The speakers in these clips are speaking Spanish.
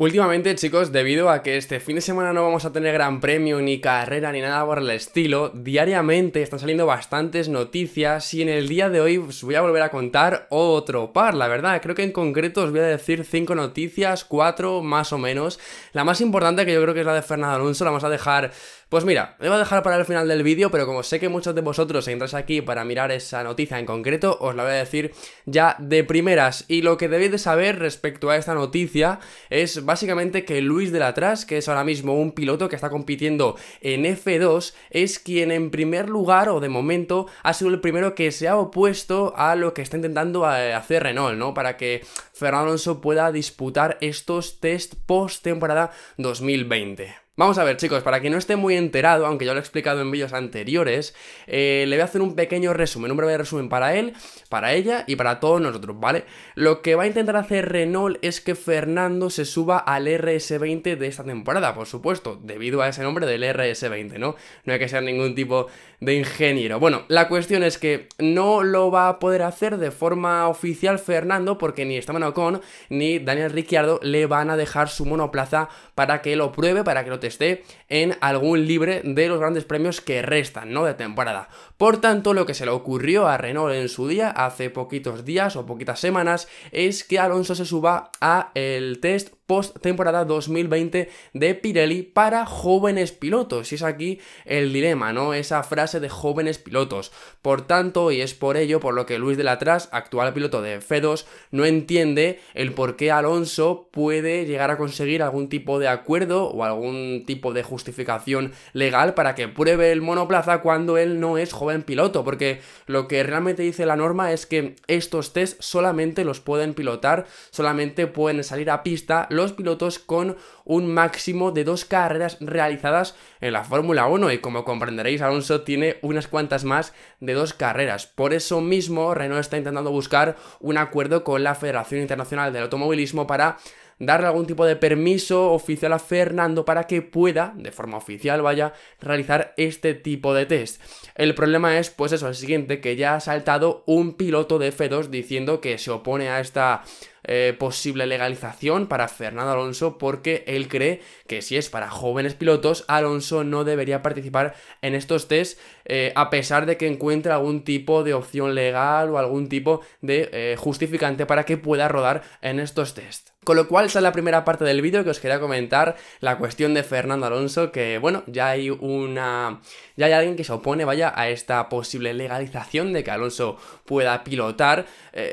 Últimamente, chicos, debido a que este fin de semana no vamos a tener gran premio, ni carrera, ni nada por el estilo, diariamente están saliendo bastantes noticias y en el día de hoy os voy a volver a contar otro par, la verdad. Creo que en concreto os voy a decir cinco noticias, cuatro más o menos. La más importante que yo creo que es la de Fernando Alonso, la vamos a dejar... Pues mira, la voy a dejar para el final del vídeo, pero como sé que muchos de vosotros entráis aquí para mirar esa noticia en concreto, os la voy a decir ya de primeras. Y lo que debéis de saber respecto a esta noticia es básicamente que Luis de la que es ahora mismo un piloto que está compitiendo en F2, es quien en primer lugar o de momento ha sido el primero que se ha opuesto a lo que está intentando eh, hacer Renault, ¿no? Para que Fernando Alonso pueda disputar estos test post temporada 2020. Vamos a ver, chicos, para que no esté muy enterado, aunque ya lo he explicado en vídeos anteriores, eh, le voy a hacer un pequeño resumen, un breve resumen para él, para ella y para todos nosotros, ¿vale? Lo que va a intentar hacer Renault es que Fernando se suba al RS20 de esta temporada, por supuesto, debido a ese nombre del RS20, ¿no? No hay que ser ningún tipo de ingeniero. Bueno, la cuestión es que no lo va a poder hacer de forma oficial Fernando, porque ni Esteban Ocon ni Daniel Ricciardo le van a dejar su monoplaza para que lo pruebe, para que lo teste esté en algún libre de los grandes premios que restan, ¿no? De temporada. Por tanto, lo que se le ocurrió a Renault en su día, hace poquitos días o poquitas semanas, es que Alonso se suba a el test post-temporada 2020 de Pirelli para jóvenes pilotos. Y es aquí el dilema, ¿no? Esa frase de jóvenes pilotos. Por tanto, y es por ello por lo que Luis de la Tras, actual piloto de F2, no entiende el por qué Alonso puede llegar a conseguir algún tipo de acuerdo o algún tipo de justificación legal para que pruebe el monoplaza cuando él no es joven piloto, porque lo que realmente dice la norma es que estos test solamente los pueden pilotar, solamente pueden salir a pista los pilotos con un máximo de dos carreras realizadas en la Fórmula 1 y como comprenderéis Alonso tiene unas cuantas más de dos carreras. Por eso mismo Renault está intentando buscar un acuerdo con la Federación Internacional del Automovilismo para darle algún tipo de permiso oficial a Fernando para que pueda, de forma oficial vaya, realizar este tipo de test. El problema es, pues eso, el siguiente, que ya ha saltado un piloto de F2 diciendo que se opone a esta eh, posible legalización para Fernando Alonso porque él cree que si es para jóvenes pilotos, Alonso no debería participar en estos test eh, a pesar de que encuentre algún tipo de opción legal o algún tipo de eh, justificante para que pueda rodar en estos test. Con lo cual, esa es la primera parte del vídeo que os quería comentar, la cuestión de Fernando Alonso, que bueno, ya hay una... ya hay alguien que se opone, vaya, a esta posible legalización de que Alonso pueda pilotar.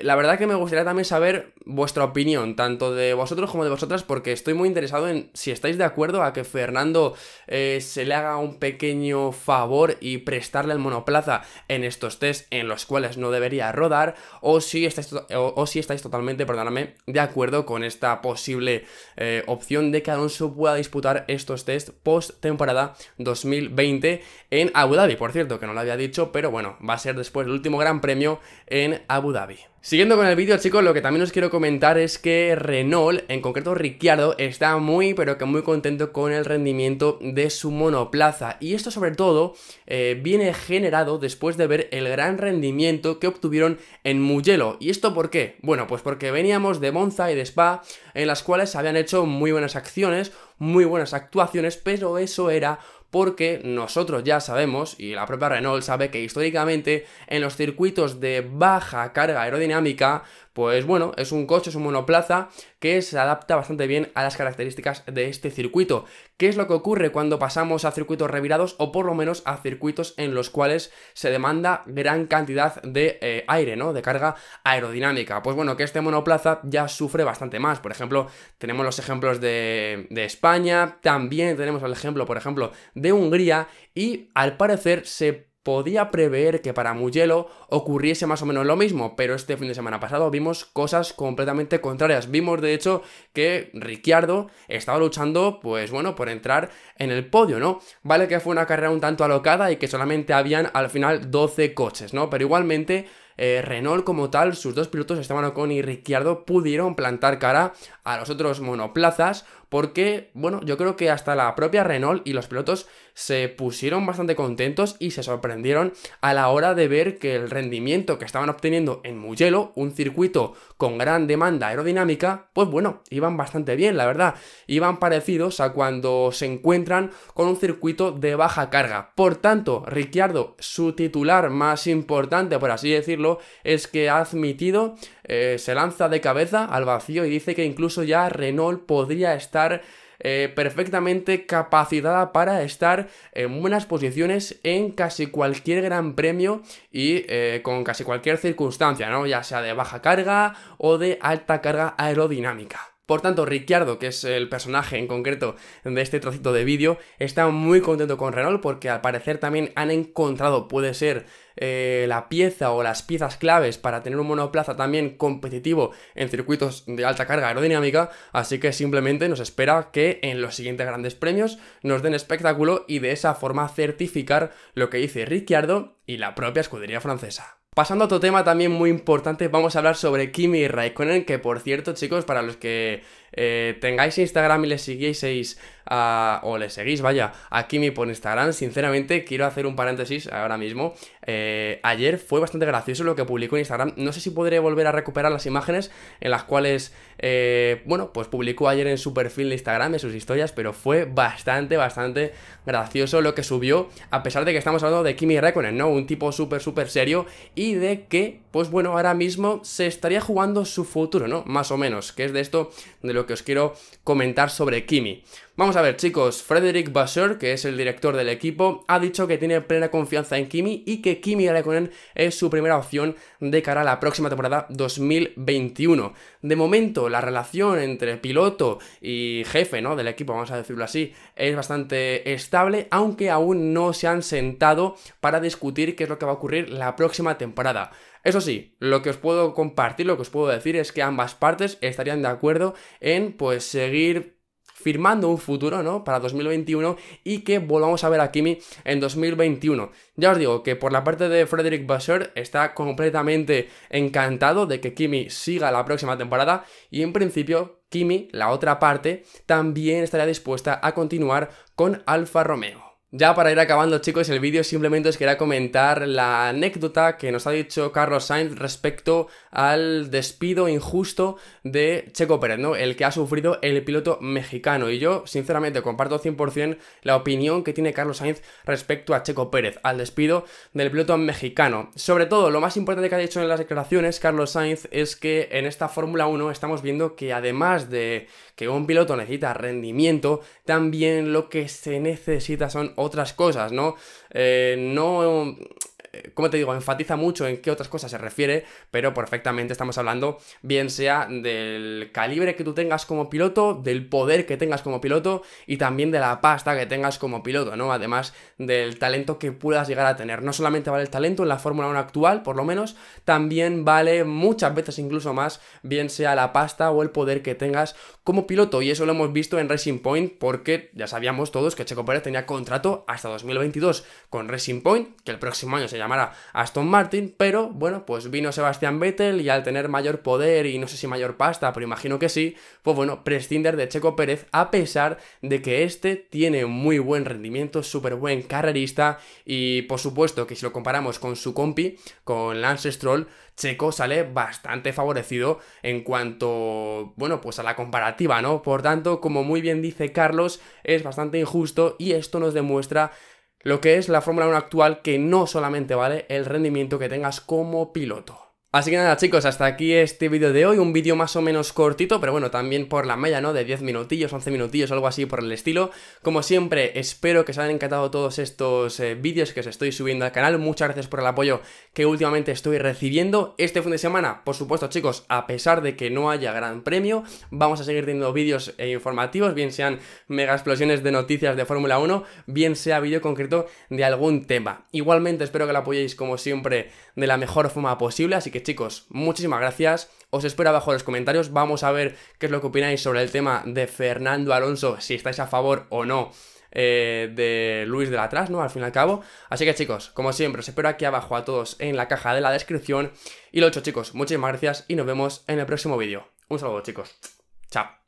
la verdad que me gustaría también saber vuestra opinión, tanto de vosotros como de vosotras, porque estoy muy interesado en si estáis de acuerdo a que Fernando eh, se le haga un pequeño favor y prestarle el monoplaza en estos test en los cuales no debería rodar, o si estáis, o, si estáis totalmente, perdóname, de acuerdo con esta posible eh, opción de que Alonso pueda disputar estos test post temporada 2020 en Abu Dhabi, por cierto, que no lo había dicho, pero bueno, va a ser después el último gran premio en Abu Dhabi. Siguiendo con el vídeo chicos, lo que también os quiero comentar es que Renault, en concreto Ricciardo, está muy pero que muy contento con el rendimiento de su monoplaza y esto sobre todo eh, viene generado después de ver el gran rendimiento que obtuvieron en Mugello. ¿Y esto por qué? Bueno, pues porque veníamos de Monza y de Spa en las cuales se habían hecho muy buenas acciones, muy buenas actuaciones, pero eso era porque nosotros ya sabemos, y la propia Renault sabe que históricamente en los circuitos de baja carga aerodinámica, pues bueno, es un coche, es un monoplaza que se adapta bastante bien a las características de este circuito. ¿Qué es lo que ocurre cuando pasamos a circuitos revirados o por lo menos a circuitos en los cuales se demanda gran cantidad de eh, aire, ¿no? De carga aerodinámica. Pues bueno, que este monoplaza ya sufre bastante más. Por ejemplo, tenemos los ejemplos de, de España, también tenemos el ejemplo, por ejemplo, de Hungría y al parecer se podía prever que para Mugello ocurriese más o menos lo mismo, pero este fin de semana pasado vimos cosas completamente contrarias. Vimos de hecho que Ricciardo estaba luchando, pues bueno, por entrar en el podio, ¿no? Vale que fue una carrera un tanto alocada y que solamente habían al final 12 coches, ¿no? Pero igualmente eh, Renault como tal, sus dos pilotos, Esteban Ocon y Ricciardo, pudieron plantar cara a los otros monoplazas porque, bueno, yo creo que hasta la propia Renault y los pilotos se pusieron bastante contentos y se sorprendieron a la hora de ver que el rendimiento que estaban obteniendo en Mugello, un circuito con gran demanda aerodinámica, pues bueno, iban bastante bien, la verdad, iban parecidos a cuando se encuentran con un circuito de baja carga. Por tanto, Ricciardo, su titular más importante, por así decirlo, es que ha admitido, eh, se lanza de cabeza al vacío y dice que incluso ya Renault podría estar eh, perfectamente capacitada para estar en buenas posiciones en casi cualquier gran premio y eh, con casi cualquier circunstancia, ¿no? Ya sea de baja carga o de alta carga aerodinámica. Por tanto, Ricciardo, que es el personaje en concreto de este trocito de vídeo, está muy contento con Renault porque al parecer también han encontrado, puede ser, eh, la pieza o las piezas claves para tener un monoplaza también competitivo en circuitos de alta carga aerodinámica, así que simplemente nos espera que en los siguientes grandes premios nos den espectáculo y de esa forma certificar lo que dice Ricciardo y la propia escudería francesa. Pasando a otro tema también muy importante, vamos a hablar sobre Kimi Raikkonen, que por cierto, chicos, para los que eh, tengáis Instagram y le siguieseis ah, o le seguís, vaya, a Kimi por Instagram, sinceramente quiero hacer un paréntesis ahora mismo. Eh, ayer fue bastante gracioso lo que publicó en Instagram. No sé si podré volver a recuperar las imágenes en las cuales, eh, bueno, pues publicó ayer en su perfil de Instagram, en sus historias, pero fue bastante, bastante gracioso lo que subió, a pesar de que estamos hablando de Kimi Räikkönen, ¿no? Un tipo súper, súper serio y de que, pues bueno, ahora mismo se estaría jugando su futuro, ¿no? Más o menos, que es de esto de lo que os quiero comentar sobre Kimi. Vamos a ver, chicos, Frederick Basseur, que es el director del equipo, ha dicho que tiene plena confianza en Kimi y que Kimi Raikkonen es su primera opción de cara a la próxima temporada 2021. De momento, la relación entre piloto y jefe, ¿no? del equipo, vamos a decirlo así, es bastante estable, aunque aún no se han sentado para discutir qué es lo que va a ocurrir la próxima temporada. Eso sí, lo que os puedo compartir, lo que os puedo decir es que ambas partes estarían de acuerdo en pues seguir firmando un futuro, ¿no? Para 2021 y que volvamos a ver a Kimi en 2021. Ya os digo que por la parte de Frederick Basser está completamente encantado de que Kimi siga la próxima temporada y en principio Kimi, la otra parte, también estaría dispuesta a continuar con Alfa Romeo. Ya para ir acabando chicos el vídeo simplemente os quería comentar la anécdota que nos ha dicho Carlos Sainz respecto al despido injusto de Checo Pérez, ¿no? El que ha sufrido el piloto mexicano y yo sinceramente comparto 100% la opinión que tiene Carlos Sainz respecto a Checo Pérez, al despido del piloto mexicano. Sobre todo lo más importante que ha dicho en las declaraciones Carlos Sainz es que en esta Fórmula 1 estamos viendo que además de que un piloto necesita rendimiento, también lo que se necesita son otras cosas, ¿no? Eh, no como te digo, enfatiza mucho en qué otras cosas se refiere, pero perfectamente estamos hablando, bien sea del calibre que tú tengas como piloto, del poder que tengas como piloto y también de la pasta que tengas como piloto, ¿no? Además del talento que puedas llegar a tener. No solamente vale el talento en la Fórmula 1 actual, por lo menos, también vale muchas veces incluso más, bien sea la pasta o el poder que tengas como piloto. Y eso lo hemos visto en Racing Point porque ya sabíamos todos que Checo Pérez tenía contrato hasta 2022 con Racing Point, que el próximo año se llama a Aston Martin, pero bueno, pues vino Sebastián Vettel y al tener mayor poder y no sé si mayor pasta, pero imagino que sí, pues bueno, prescinder de Checo Pérez a pesar de que este tiene muy buen rendimiento, súper buen carrerista y por supuesto que si lo comparamos con su compi, con Lance Stroll, Checo sale bastante favorecido en cuanto, bueno, pues a la comparativa, ¿no? Por tanto, como muy bien dice Carlos, es bastante injusto y esto nos demuestra lo que es la Fórmula 1 actual que no solamente vale el rendimiento que tengas como piloto. Así que nada chicos, hasta aquí este vídeo de hoy, un vídeo más o menos cortito, pero bueno, también por la media, ¿no? De 10 minutillos, 11 minutillos, algo así por el estilo. Como siempre, espero que os hayan encantado todos estos eh, vídeos que os estoy subiendo al canal, muchas gracias por el apoyo que últimamente estoy recibiendo. Este fin de semana, por supuesto chicos, a pesar de que no haya gran premio, vamos a seguir teniendo vídeos eh, informativos, bien sean mega explosiones de noticias de Fórmula 1, bien sea vídeo concreto de algún tema. Igualmente espero que lo apoyéis como siempre de la mejor forma posible, así que chicos, muchísimas gracias. Os espero abajo en los comentarios. Vamos a ver qué es lo que opináis sobre el tema de Fernando Alonso, si estáis a favor o no eh, de Luis de la Tras, ¿no? Al fin y al cabo. Así que chicos, como siempre, os espero aquí abajo a todos en la caja de la descripción. Y lo hecho, chicos, muchísimas gracias y nos vemos en el próximo vídeo. Un saludo, chicos. Chao.